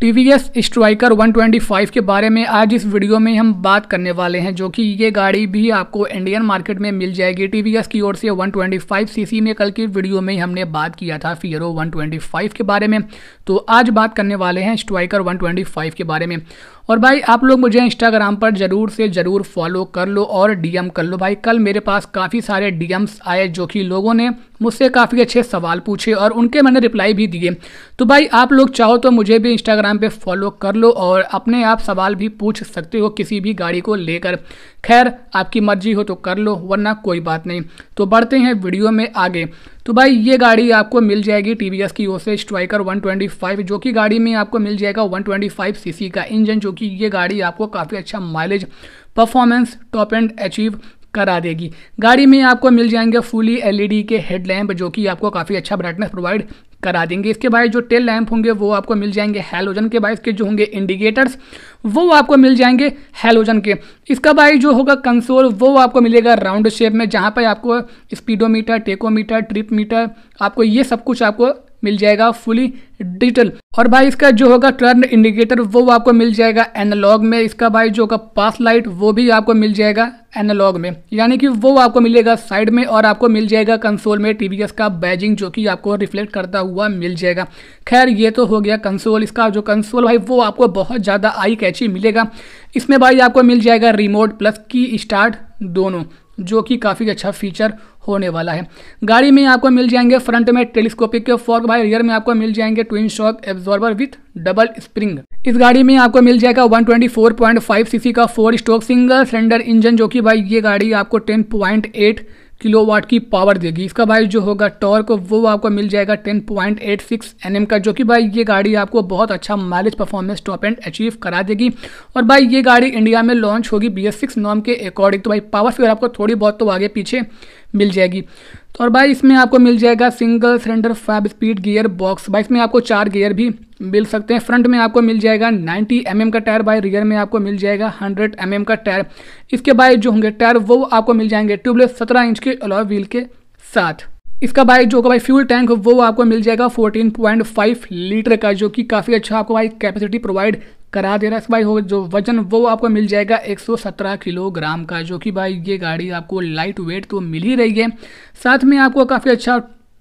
T V S striker one twenty five के बारे में आज इस वीडियो में हम बात करने वाले हैं जो कि ये गाड़ी भी आपको इंडियन मार्केट में मिल जाएगी टी वी एस की ओर से one twenty five C C में कल की वीडियो में हमने बात किया था फियरो वन ट्वेंटी फाइव के बारे में तो आज बात करने वाले हैं स्ट्राइकर वन ट्वेंटी फाइव के बारे में और भाई आप लोग मुझे इंस्टाग्राम पर ज़रूर से ज़रूर फॉलो कर लो और डीएम कर लो भाई कल मेरे पास काफ़ी सारे डीएम्स आए जो कि लोगों ने मुझसे काफ़ी अच्छे सवाल पूछे और उनके मैंने रिप्लाई भी दिए तो भाई आप लोग चाहो तो मुझे भी इंस्टाग्राम पे फॉलो कर लो और अपने आप सवाल भी पूछ सकते हो किसी भी गाड़ी को लेकर खैर आपकी मर्जी हो तो कर लो वरना कोई बात नहीं तो बढ़ते हैं वीडियो में आगे तो भाई ये गाड़ी आपको मिल जाएगी टी की ओर से स्ट्राइकर 125 जो कि गाड़ी में आपको मिल जाएगा 125 सीसी का इंजन जो कि ये गाड़ी आपको काफ़ी अच्छा mileage performance top end achieve करा देगी गाड़ी में आपको मिल जाएंगे फुली एलईडी e के हेडलैम्प जो कि आपको काफ़ी अच्छा ब्राइटनेस प्रोवाइड करा देंगे इसके बाद जो टेल लैंप होंगे वो आपको मिल जाएंगे हेलोजन के बाद इसके जो होंगे इंडिकेटर्स वो आपको मिल जाएंगे हेलोजन के इसका बाई जो होगा कंसोल वो आपको मिलेगा राउंड शेप में जहाँ पर आपको स्पीडोमीटर टेकोमीटर ट्रिप मीटर आपको ये सब कुछ आपको मिल जाएगा फुली डिजिटल और भाई इसका जो होगा टर्न इंडिकेटर वो आपको मिल जाएगा एनालॉग में इसका भाई जो होगा पास लाइट वो भी आपको मिल जाएगा एनालॉग में यानी कि वो आपको मिलेगा साइड में और आपको मिल जाएगा कंसोल में टीवीएस का बैजिंग जो कि आपको रिफ्लेक्ट करता हुआ मिल जाएगा खैर ये तो हो गया कंसोल इसका जो कंसोल भाई वो आपको बहुत ज़्यादा आई कैची मिलेगा इसमें भाई आपको मिल जाएगा रिमोट प्लस की स्टार्ट दोनों जो कि काफ़ी अच्छा फीचर होने वाला है गाड़ी में आपको मिल जाएंगे फ्रंट में टेलीस्कोपिक के फॉर्क भाई रियर में आपको मिल जाएंगे twin shock absorber with double spring इस गाड़ी में आपको मिल जाएगा 124.5 सीसी का four stroke single cylinder engine जो कि भाई ये गाड़ी आपको 10.8 किलोवाट की पावर देगी इसका भाई जो होगा टॉर्क वो आपको मिल जाएगा 10.86 एनएम का जो कि भाई ये गाड़ी आपको बहुत अच्छा mileage performance top end achieve करा देगी और भाई ये गाड़ी इंडिया में लॉन्च होगी बी एस नॉम के अकॉर्डिंग तो भाई पावर फिगर आपको थोड़ी बहुत तो आगे पीछे मिल जाएगी तो और भाई इसमें आपको मिल जाएगा single cylinder five speed gear box भाई इसमें आपको चार गियर भी मिल सकते हैं फ्रंट में आपको मिल जाएगा 90 एम का टायर बाय रियर में आपको मिल जाएगा 100 एम का टायर इसके बाद जो होंगे टायर वो आपको मिल जाएंगे ट्यूबलेस सत्रह इंच के अलॉय व्हील के साथ इसका बाइक जो होगा भाई फ्यूल टैंक वो आपको मिल जाएगा 14.5 लीटर का जो कि काफ़ी अच्छा आपको भाई कैपेसिटी प्रोवाइड करा दे रहा है भाई हो जो वजन वो आपको मिल जाएगा 117 किलोग्राम का जो कि भाई ये गाड़ी आपको लाइट वेट तो मिल ही रही है साथ में आपको काफ़ी अच्छा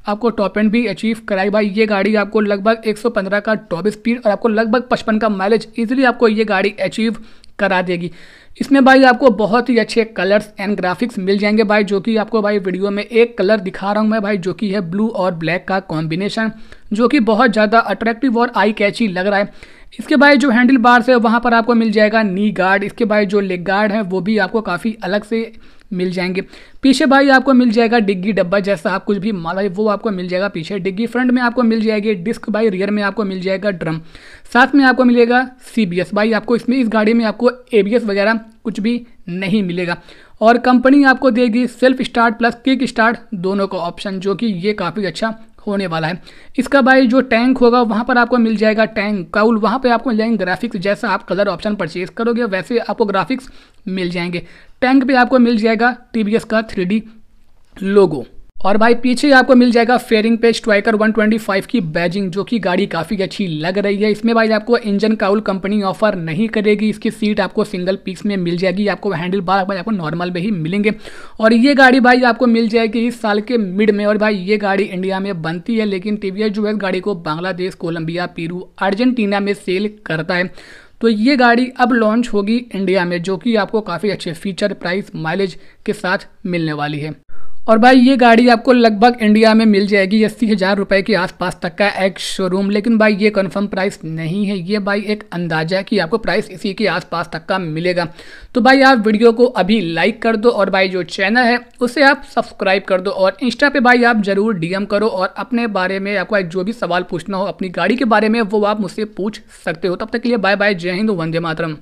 आपको टॉप एंड भी अचीव कराई भाई ये गाड़ी आपको लगभग 115 का टॉप स्पीड और आपको लगभग 55 का माइलेज इजीली आपको ये गाड़ी अचीव करा देगी इसमें भाई आपको बहुत ही अच्छे कलर्स एंड ग्राफिक्स मिल जाएंगे भाई जो कि आपको भाई वीडियो में एक कलर दिखा रहा हूँ मैं भाई जो कि है ब्लू और ब्लैक का कॉम्बिनेशन जो कि बहुत ज़्यादा अट्रैक्टिव और आई कैची लग रहा है इसके बाद जो हैंडल बार्स है वहाँ पर आपको मिल जाएगा नी गार्ड इसके बाद जो लेग गार्ड है वो भी आपको काफ़ी अलग से मिल जाएंगे पीछे भाई आपको मिल जाएगा डिग्गी डब्बा जैसा आप कुछ भी माला वो आपको मिल जाएगा पीछे डिग्गी फ्रंट में आपको मिल जाएगी डिस्क भाई रियर में आपको मिल जाएगा ड्रम साथ में आपको मिलेगा सी भाई आपको इसमें इस गाड़ी में आपको ए वगैरह कुछ भी नहीं मिलेगा और कंपनी आपको देगी self start plus kick start दोनों का ऑप्शन जो कि ये काफ़ी अच्छा होने वाला है इसका भाई जो टैंक होगा वहाँ पर आपको मिल जाएगा टैंक काउल वहाँ पर आपको मिल जाएंगे ग्राफिक्स जैसा आप कलर ऑप्शन परचेज करोगे वैसे आपको ग्राफिक्स मिल जाएंगे टैंक पर आपको मिल जाएगा टी का थ्री लोगो और भाई पीछे आपको मिल जाएगा फेयरिंग पे स्ट्राइकर 125 की बैजिंग जो कि गाड़ी काफ़ी अच्छी लग रही है इसमें भाई आपको इंजन काउल कंपनी ऑफर नहीं करेगी इसकी सीट आपको सिंगल पीस में मिल जाएगी आपको हैंडल बार भाई आपको नॉर्मल में ही मिलेंगे और ये गाड़ी भाई आपको मिल जाएगी इस साल के मिड में और भाई ये गाड़ी इंडिया में बनती है लेकिन टी जो है गाड़ी को बांग्लादेश कोलम्बिया पेरू अर्जेंटीना में सेल करता है तो ये गाड़ी अब लॉन्च होगी इंडिया में जो कि आपको काफ़ी अच्छे फीचर प्राइस माइलेज के साथ मिलने वाली है और भाई ये गाड़ी आपको लगभग इंडिया में मिल जाएगी अस्सी हज़ार रुपये के आसपास तक का एक शोरूम लेकिन भाई ये कंफर्म प्राइस नहीं है ये भाई एक अंदाज़ा है कि आपको प्राइस इसी के आसपास तक का मिलेगा तो भाई आप वीडियो को अभी लाइक कर दो और भाई जो चैनल है उसे आप सब्सक्राइब कर दो और इंस्टा पर भाई आप ज़रूर डी करो और अपने बारे में आपको जो भी सवाल पूछना हो अपनी गाड़ी के बारे में वो आप मुझसे पूछ सकते हो तब तक के लिए बाय बाय जय हिंद वंदे मातरम